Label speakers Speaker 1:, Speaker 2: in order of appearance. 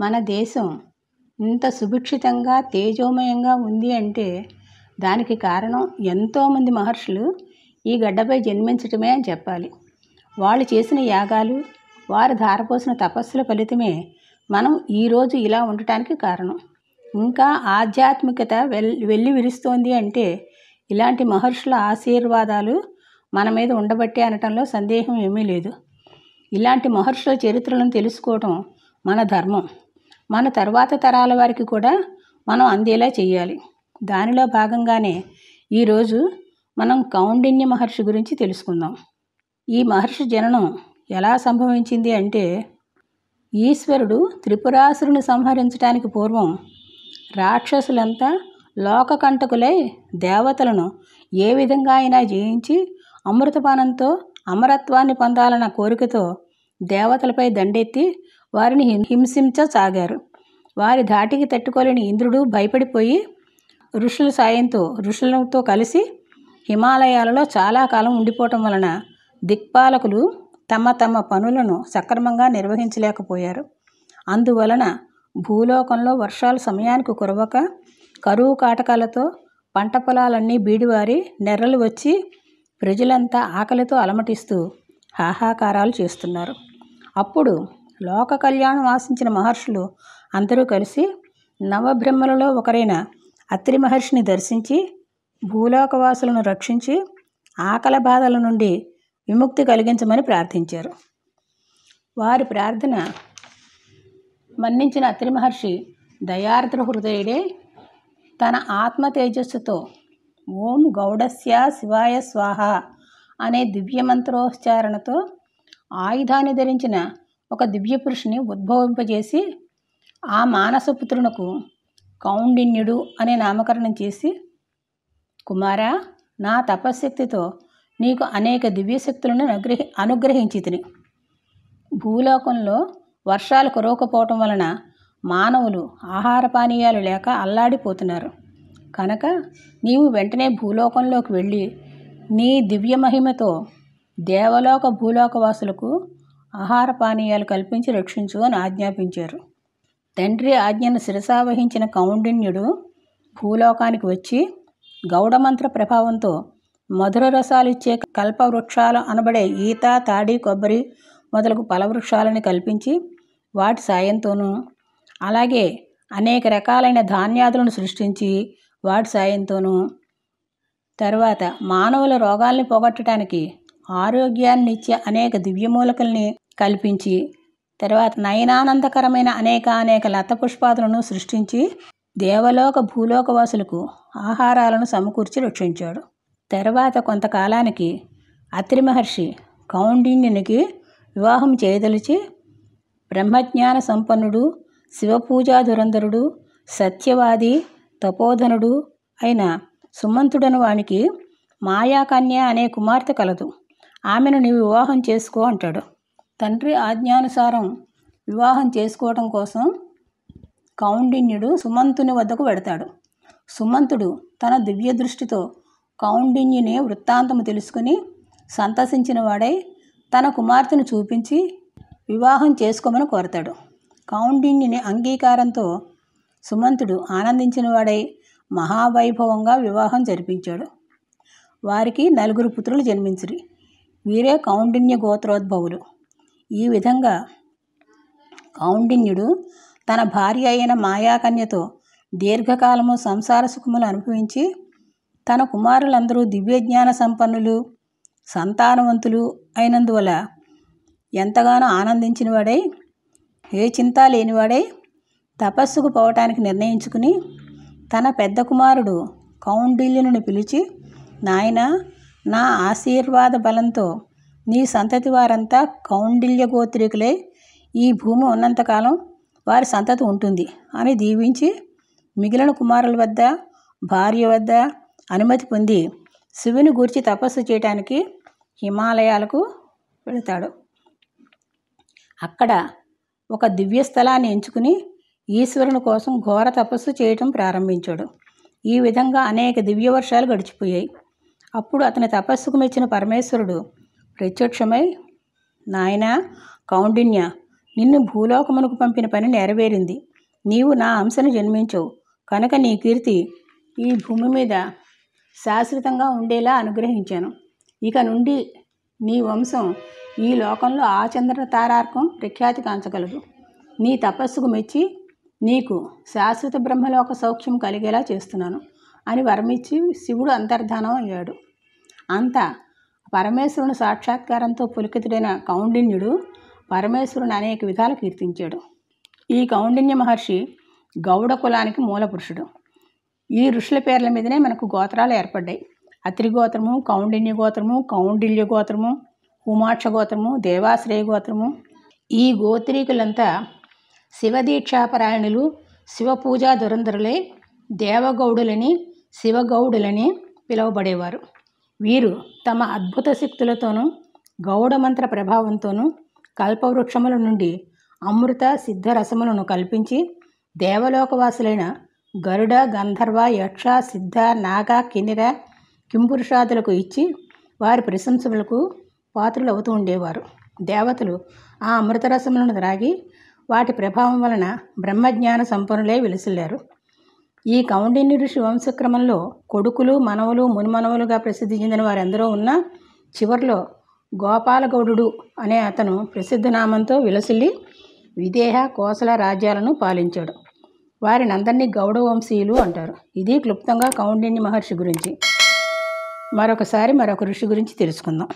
Speaker 1: మన దేశం ఇంత సుభిక్షితంగా తేజోమయంగా ఉంది అంటే దానికి కారణం ఎంతోమంది మహర్షులు ఈ గడ్డపై జన్మించటమే అని చెప్పాలి వాళ్ళు చేసిన యాగాలు వారు ధారపోసిన తపస్సుల ఫలితమే మనం ఈరోజు ఇలా ఉండటానికి కారణం ఇంకా ఆధ్యాత్మికత వెల్ వెళ్ళి విరుస్తోంది అంటే ఇలాంటి మహర్షుల ఆశీర్వాదాలు మన మీద ఉండబట్టే అనటంలో సందేహం ఏమీ లేదు ఇలాంటి మహర్షుల చరిత్రలను తెలుసుకోవటం మన ధర్మం మన తర్వాత తరాల వారికి కూడా మనం అందేలా చేయాలి దానిలో భాగంగానే ఈరోజు మనం కౌండిన్య మహర్షి గురించి తెలుసుకుందాం ఈ మహర్షి జననం ఎలా సంభవించింది అంటే ఈశ్వరుడు త్రిపురాసురుని సంహరించడానికి పూర్వం రాక్షసులంతా లోకకంటకులై దేవతలను ఏ విధంగా అయినా జయించి అమృతపానంతో అమరత్వాన్ని పొందాలన్న కోరికతో దేవతలపై దండెత్తి వారిని హింసించసాగారు వారి ధాటికి తట్టుకోలేని ఇంద్రుడు భయపడిపోయి ఋషుల సాయంతో ఋషులతో కలిసి హిమాలయాలలో చాలా కాలం ఉండిపోవటం వలన దిక్పాలకులు తమ తమ పనులను సక్రమంగా నిర్వహించలేకపోయారు అందువలన భూలోకంలో వర్షాలు సమయానికి కురవక కరువు కాటకాలతో పంట పొలాలన్నీ బీడివారి నెర్రలు వచ్చి ప్రజలంతా ఆకలితో అలమటిస్తూ హాహాకారాలు చేస్తున్నారు అప్పుడు లోక కళ్యాణం ఆశించిన మహర్షులు అందరూ కలిసి నవబ్రహ్మలలో ఒకరైన అత్రి మహర్షిని దర్శించి భూలోకవాసులను రక్షించి ఆకల బాధల నుండి విముక్తి కలిగించమని ప్రార్థించారు వారి ప్రార్థన మన్నించిన అత్రి మహర్షి దయార్ద్ర హృదయుడే తన ఆత్మ తేజస్సుతో ఓం గౌడస్య శివాయ స్వాహ అనే దివ్యమంత్రోచ్చారణతో ఆయుధాన్ని ధరించిన ఒక దివ్యపురుషుని ఉద్భవింపజేసి ఆ మానసపుత్రునకు కౌండిన్యుడు అనే నామకరణం చేసి కుమారా నా తపశ్శక్తితో నీకు అనేక దివ్యశక్తులను అనుగ్రహి అనుగ్రహించి తిని భూలోకంలో వర్షాలు కురవకపోవటం వలన మానవులు ఆహార పానీయాలు లేక అల్లాడిపోతున్నారు కనుక నీవు వెంటనే భూలోకంలోకి వెళ్ళి నీ దివ్య మహిమతో దేవలోక భూలోకవాసులకు ఆహార పానీయాలు కల్పించి రక్షించు అని ఆజ్ఞాపించారు తండ్రి ఆజ్ఞను శిరసావహించిన కౌండిన్యుడు భూలోకానికి వచ్చి గౌడమంత్ర ప్రభావంతో మధుర రసాలు ఇచ్చే కల్పవృక్షాలు అనబడే ఈత తాడి కొబ్బరి మొదలగు వృక్షాలను కల్పించి వాటి సాయంతోనూ అలాగే అనేక రకాలైన ధాన్యాదులను సృష్టించి వాటి సాయంతోనూ తర్వాత మానవుల రోగాల్ని పోగొట్టడానికి ఆరోగ్యాన్ని ఇచ్చే అనేక దివ్యమూలకల్ని కల్పించి తర్వాత నయనానందకరమైన అనేక అనేక లత పుష్పాదులను సృష్టించి దేవలోక భూలోకవాసులకు ఆహారాలను సమకూర్చి రక్షించాడు తర్వాత కొంతకాలానికి అత్రి మహర్షి కౌండిన్యునికి వివాహం చేయదలిచి బ్రహ్మజ్ఞాన సంపన్నుడు శివపూజా దురంధరుడు సత్యవాది తపోధనుడు అయిన సుమంతుడను వానికి మాయాకన్య అనే కుమార్తె కలదు ఆమెను నీవు వివాహం చేసుకో అంటాడు తండ్రి ఆజ్ఞానుసారం వివాహం చేసుకోవడం కోసం కౌండిన్యుడు సుమంతుని వద్దకు వెడతాడు సుమంతుడు తన దివ్య దృష్టితో కౌండిన్యుని వృత్తాంతము తెలుసుకుని సంతసించిన వాడై తన కుమార్తెను చూపించి వివాహం చేసుకోమని కోరతాడు కౌండిన్యుని అంగీకారంతో సుమంతుడు ఆనందించిన వాడై మహావైభవంగా వివాహం జరిపించాడు వారికి నలుగురు పుత్రులు జన్మించిరి వీరే కౌండిన్య గోత్రోద్భవులు ఈ విధంగా కౌండిన్యుడు తన భార్య అయిన మాయాకన్యతో దీర్ఘకాలము సంసార సుఖములు అనుభవించి తన కుమారులందరూ దివ్యజ్ఞాన సంపన్నులు సంతానవంతులు అయినందువల్ల ఎంతగానో ఆనందించినవాడై ఏ చింత లేనివాడై తపస్సుకు పోవటానికి నిర్ణయించుకుని తన పెద్ద కుమారుడు కౌండిల్యును పిలిచి నాయనా నా ఆశీర్వాద బలంతో నీ సంతతి వారంతా కౌండిల్య గోత్రికులై ఈ భూమి ఉన్నంతకాలం వారి సంతతి ఉంటుంది అని దీవించి మిగిలిన కుమారుల వద్ద భార్య వద్ద అనుమతి పొంది శివుని గురించి తపస్సు చేయడానికి హిమాలయాలకు వెళతాడు అక్కడ ఒక దివ్య స్థలాన్ని ఎంచుకుని ఈశ్వరుని కోసం ఘోర తపస్సు చేయటం ప్రారంభించాడు ఈ విధంగా అనేక దివ్య వర్షాలు గడిచిపోయాయి అప్పుడు అతని తపస్సుకు మెచ్చిన పరమేశ్వరుడు ప్రత్యక్షమై నాయన కౌండిన్య నిన్ను భూలోకమునకు పంపిన పని నెరవేరింది నీవు నా అంశను జన్మించవు కనుక నీ కీర్తి ఈ భూమి మీద శాశ్వతంగా ఉండేలా అనుగ్రహించాను ఇక నుండి నీ వంశం ఈ లోకంలో ఆచంద్ర తారార్కం ప్రఖ్యాతి కాంచగలదు నీ తపస్సుకు మెచ్చి నీకు శాశ్వత బ్రహ్మలోక సౌఖ్యం కలిగేలా చేస్తున్నాను అని వరమిచ్చి శివుడు అంతర్ధానం అయ్యాడు అంత పరమేశ్వరుని సాక్షాత్కారంతో పులికితుడైన కౌండిన్యుడు పరమేశ్వరుని అనేక విధాలు కీర్తించాడు ఈ కౌండిన్య మహర్షి గౌడ కులానికి మూలపురుషుడు ఈ ఋషుల పేర్ల మీదనే మనకు గోత్రాలు ఏర్పడ్డాయి అత్రి గోత్రము కౌండిన్య గోత్రము కౌండిల్య గోత్రము ఉమాక్ష గోత్రము దేవాశ్రయ గోత్రము ఈ గోత్రీకులంతా శివదీక్షాపరాయణులు శివపూజా దురంధరులే దేవగౌడులని శివగౌడులని పిలువబడేవారు వీరు తమ అద్భుత శక్తులతోనూ గౌడమంత్ర ప్రభావంతోనూ కల్పవృక్షముల నుండి అమృత సిద్ధరసములను కల్పించి దేవలోకవాసులైన గరుడ గంధర్వ యక్ష సిద్ధ నాగ కిన్నెర కింపురుషాదులకు ఇచ్చి వారి ప్రశంసలకు పాత్రలు అవుతూ ఉండేవారు దేవతలు ఆ అమృతరసములను త్రాగి వాటి ప్రభావం వలన బ్రహ్మజ్ఞాన సంపన్నులే విలుసిల్లారు ఈ కౌండిన్య ఋషి వంశక్రమంలో కొడుకులు మనవలు మునుమనవలుగా ప్రసిద్ధి చెందిన వారెందరో ఉన్నా చివరిలో గోపాలగౌడు అనే అతను ప్రసిద్ధ నామంతో విలసిల్లి విదేహ కోసల రాజ్యాలను పాలించాడు వారిని అందరినీ గౌడ వంశీయులు అంటారు ఇది క్లుప్తంగా కౌండిన్య మహర్షి గురించి మరొకసారి మరొక ఋషి గురించి తెలుసుకుందాం